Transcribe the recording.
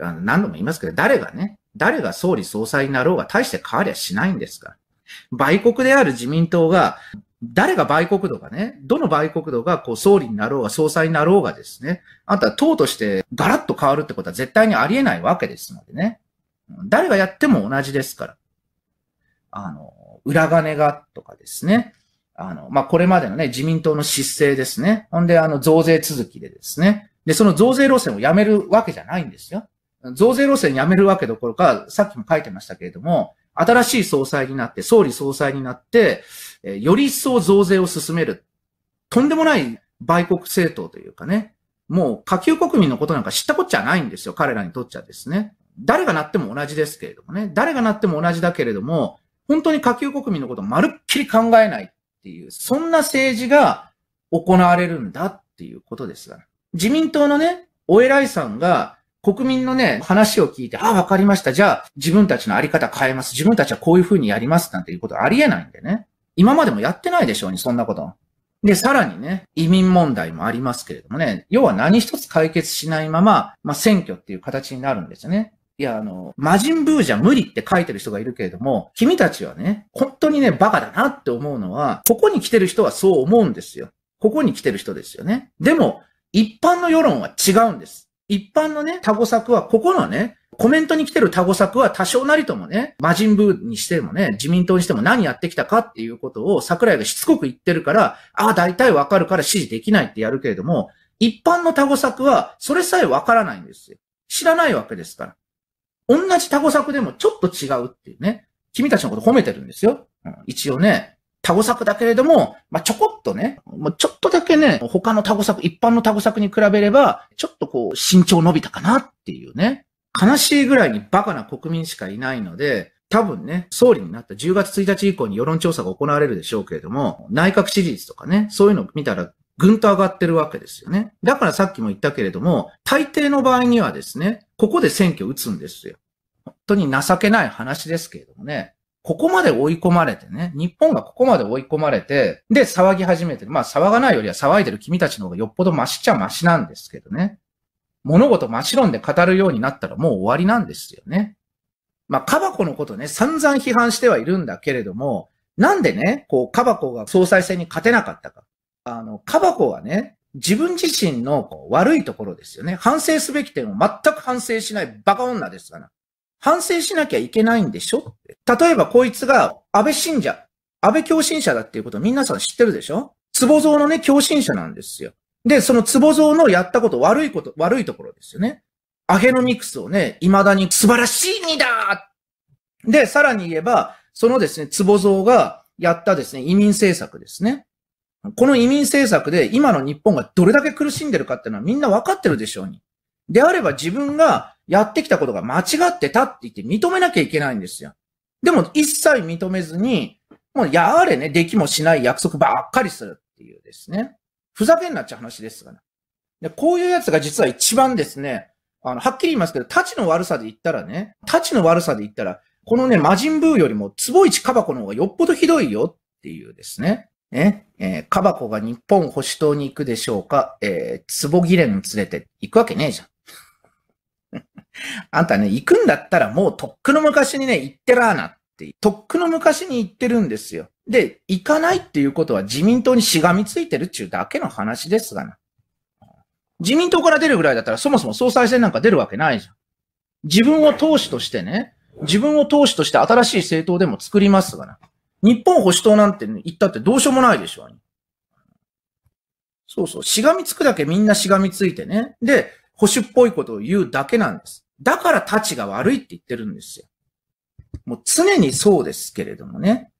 あの何度も言いますけど、誰がね、誰が総理総裁になろうが大して変わりゃしないんですから。売国である自民党が、誰が売国度がね、どの売国度がこう総理になろうが総裁になろうがですね、あたは党としてガラッと変わるってことは絶対にありえないわけですのでね。誰がやっても同じですから。あの、裏金がとかですね。あの、まあ、これまでのね、自民党の失勢ですね。ほんで、あの、増税続きでですね。で、その増税路線をやめるわけじゃないんですよ。増税路線やめるわけどころか、さっきも書いてましたけれども、新しい総裁になって、総理総裁になって、えより一層増税を進める。とんでもない売国政党というかね、もう下級国民のことなんか知ったこっちゃないんですよ。彼らにとっちゃですね。誰がなっても同じですけれどもね。誰がなっても同じだけれども、本当に下級国民のことをまるっきり考えないっていう、そんな政治が行われるんだっていうことですが、自民党のね、お偉いさんが国民のね、話を聞いて、ああ、わかりました。じゃあ、自分たちのあり方変えます。自分たちはこういうふうにやります。なんていうことはありえないんでね。今までもやってないでしょうに、そんなこと。で、さらにね、移民問題もありますけれどもね、要は何一つ解決しないまま、まあ、選挙っていう形になるんですよね。いや、あの、魔人ブーじゃ無理って書いてる人がいるけれども、君たちはね、本当にね、バカだなって思うのは、ここに来てる人はそう思うんですよ。ここに来てる人ですよね。でも、一般の世論は違うんです。一般のね、タゴ作は、ここのね、コメントに来てるタゴ作は多少なりともね、魔人ブーにしてもね、自民党にしても何やってきたかっていうことを桜井がしつこく言ってるから、ああ、大体わかるから指示できないってやるけれども、一般のタゴ作はそれさえわからないんですよ。知らないわけですから。同じタゴ作でもちょっと違うっていうね。君たちのこと褒めてるんですよ。うん、一応ね、タグ作だけれども、まあ、ちょこっとね、もうちょっとだけね、他のタグ作、一般のタグ作に比べれば、ちょっとこう、身長伸びたかなっていうね。悲しいぐらいにバカな国民しかいないので、多分ね、総理になった10月1日以降に世論調査が行われるでしょうけれども、内閣支持率とかね、そういうのを見たらぐんと上がってるわけですよね。だからさっきも言ったけれども、大抵の場合にはですね、ここで選挙打つんですよ。本当に情けない話ですけれどもね。ここまで追い込まれてね、日本がここまで追い込まれて、で、騒ぎ始めてる。まあ、騒がないよりは騒いでる君たちの方がよっぽどマシっちゃマシなんですけどね。物事マシ論で語るようになったらもう終わりなんですよね。まあ、カバコのことね、散々批判してはいるんだけれども、なんでね、こう、カバコが総裁選に勝てなかったか。あの、カバコはね、自分自身の悪いところですよね。反省すべき点を全く反省しないバカ女ですから。反省しなきゃいけないんでしょ例えばこいつが安倍信者、安倍共信者だっていうこと皆さん知ってるでしょ壺蔵のね、共信者なんですよ。で、その壺蔵のやったこと、悪いこと、悪いところですよね。アヘノミクスをね、未だに素晴らしいにだで、さらに言えば、そのですね、壺蔵がやったですね、移民政策ですね。この移民政策で今の日本がどれだけ苦しんでるかっていうのはみんなわかってるでしょうに。であれば自分がやってきたことが間違ってたって言って認めなきゃいけないんですよ。でも一切認めずに、もうやあれね、できもしない約束ばっかりするっていうですね。ふざけんなっちゃ話ですがね。でこういうやつが実は一番ですね、あの、はっきり言いますけど、立ちの悪さで言ったらね、立ちの悪さで言ったら、このね、魔人ブーよりも、壺市カバコの方がよっぽどひどいよっていうですね。ね、えー、カバコが日本保守党に行くでしょうか、えー、坪切れに連れて行くわけねえじゃん。あんたね、行くんだったらもうとっくの昔にね、行ってらーなって、とっくの昔に行ってるんですよ。で、行かないっていうことは自民党にしがみついてるっていうだけの話ですがな。自民党から出るぐらいだったらそもそも総裁選なんか出るわけないじゃん。自分を党首としてね、自分を党首として新しい政党でも作りますがな。日本保守党なんて、ね、言ったってどうしようもないでしょ。そうそう。しがみつくだけみんなしがみついてね。で、保守っぽいことを言うだけなんです。だから立ちが悪いって言ってるんですよ。もう常にそうですけれどもね。